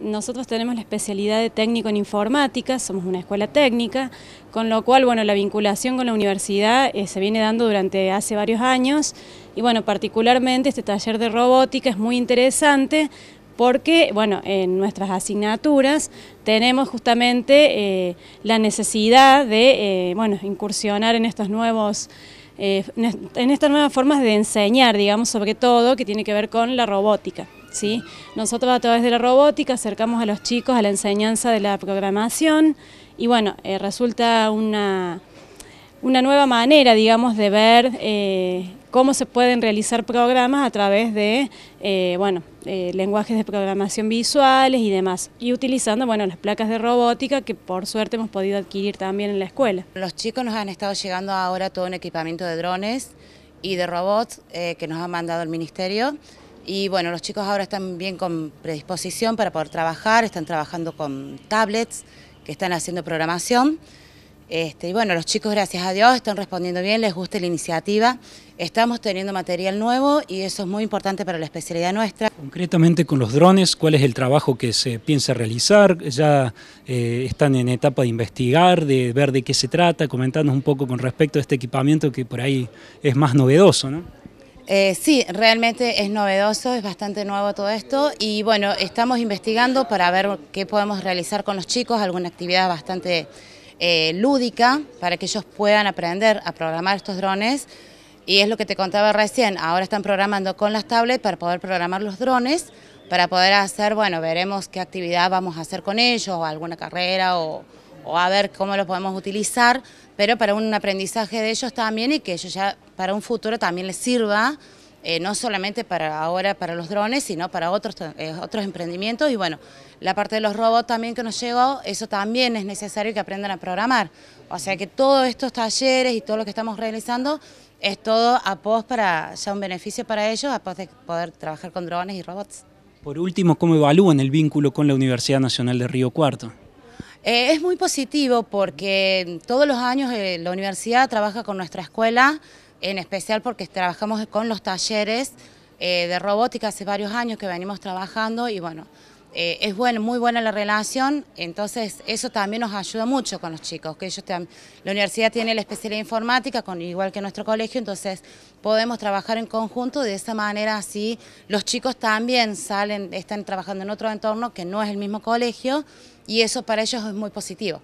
Nosotros tenemos la especialidad de técnico en informática, somos una escuela técnica, con lo cual bueno, la vinculación con la universidad eh, se viene dando durante hace varios años y bueno, particularmente este taller de robótica es muy interesante porque en nuestras asignaturas tenemos justamente eh, la necesidad de eh, incursionar en estos nuevos en estas nuevas formas de enseñar, digamos, sobre todo que tiene que ver con la robótica. ¿sí? Nosotros a través de la robótica acercamos a los chicos a la enseñanza de la programación y bueno, eh, resulta una, nueva manera, digamos, de ver eh, cómo se pueden realizar programas a través de, eh, lenguajes de programación visuales y demás, y utilizando, bueno, las placas de robótica que por suerte hemos podido adquirir también en la escuela. Los chicos nos han estado llegando ahora todo un equipamiento de drones y de robots que nos ha mandado el Ministerio, y bueno, los chicos ahora están bien con predisposición para poder trabajar, están trabajando con tablets que están haciendo programación. Este, y bueno, los chicos, gracias a Dios, están respondiendo bien, les gusta la iniciativa. Estamos teniendo material nuevo y eso es muy importante para la especialidad nuestra. Concretamente con los drones, ¿cuál es el trabajo que se piensa realizar? Ya eh, están en etapa de investigar, de ver de qué se trata, comentarnos un poco con respecto a este equipamiento que por ahí es más novedoso, ¿no? Eh, sí, realmente es novedoso, es bastante nuevo todo esto y bueno, estamos investigando para ver qué podemos realizar con los chicos, alguna actividad bastante eh, lúdica para que ellos puedan aprender a programar estos drones y es lo que te contaba recién, ahora están programando con las tablets para poder programar los drones, para poder hacer, bueno, veremos qué actividad vamos a hacer con ellos, o alguna carrera o o a ver cómo lo podemos utilizar, pero para un aprendizaje de ellos también y que ellos ya para un futuro también les sirva, eh, no solamente para ahora para los drones, sino para otros, eh, otros emprendimientos. Y bueno, la parte de los robots también que nos llegó, eso también es necesario que aprendan a programar. O sea que todos estos talleres y todo lo que estamos realizando es todo a pos para ya un beneficio para ellos, a pos de poder trabajar con drones y robots. Por último, ¿cómo evalúan el vínculo con la Universidad Nacional de Río Cuarto? Eh, es muy positivo porque todos los años eh, la universidad trabaja con nuestra escuela, en especial porque trabajamos con los talleres eh, de robótica hace varios años que venimos trabajando y bueno, eh, es bueno, muy buena la relación, entonces eso también nos ayuda mucho con los chicos, que ellos la universidad tiene la especialidad informática, con, igual que nuestro colegio, entonces podemos trabajar en conjunto, de esa manera así los chicos también salen, están trabajando en otro entorno que no es el mismo colegio, y eso para ellos es muy positivo.